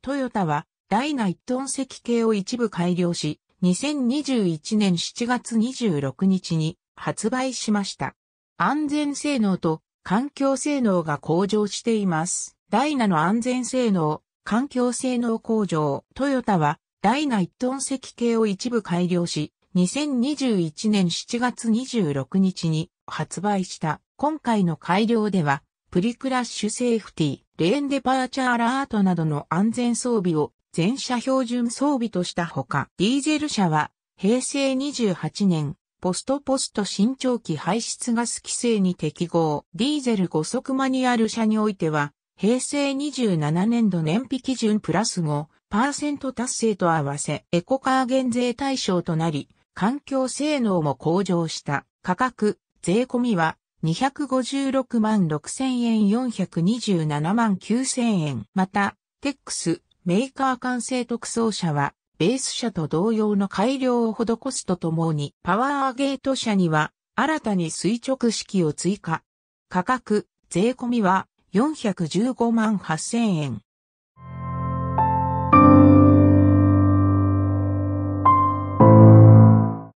トヨタは、ダイ7トン石系を一部改良し、2021年7月26日に発売しました。安全性能と環境性能が向上しています。ダイナの安全性能、環境性能向上。トヨタは、ダイ7トン石系を一部改良し、2021年7月26日に発売した今回の改良では、プリクラッシュセーフティー。レーンデパーチャーアラートなどの安全装備を全車標準装備としたほか、ディーゼル車は平成28年、ポストポスト新長期排出ガス規制に適合。ディーゼル5速マニュアル車においては、平成27年度燃費基準プラス5%達成と合わせ、エコカー減税対象となり、環境性能も向上した。価格、税込みは256万6000円427万9000円。また、テックス、メーカー完成特装車は、ベース車と同様の改良を施すとともに、パワーゲート車には、新たに垂直式を追加。価格、税込みは、415万8000円。